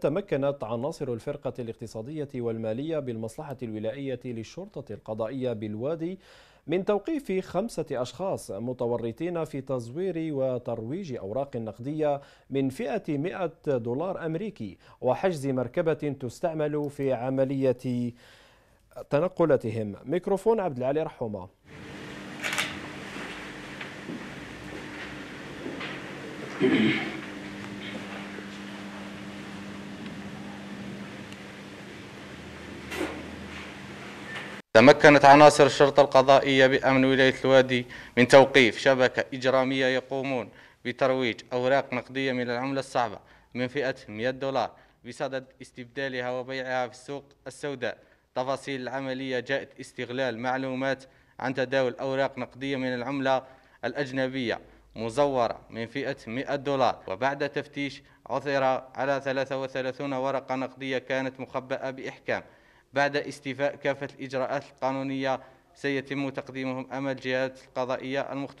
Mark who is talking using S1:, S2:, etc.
S1: تمكنت عناصر الفرقة الاقتصادية والمالية بالمصلحة الولائية للشرطة القضائية بالوادي من توقيف خمسة أشخاص متورطين في تزوير وترويج أوراق نقدية من فئة 100 دولار أمريكي وحجز مركبة تستعمل في عملية تنقلتهم ميكروفون عبد العالي رحمه Thank you.
S2: تمكنت عناصر الشرطة القضائية بأمن ولاية الوادي من توقيف شبكة إجرامية يقومون بترويج أوراق نقدية من العملة الصعبة من فئة 100 دولار بصدد استبدالها وبيعها في السوق السوداء تفاصيل العملية جاءت استغلال معلومات عن تداول أوراق نقدية من العملة الأجنبية مزورة من فئة 100 دولار وبعد تفتيش عثر على 33 ورقة نقدية كانت مخبأة بإحكام بعد استيفاء كافة الإجراءات القانونية سيتم تقديمهم أمام الجهات القضائية المختصة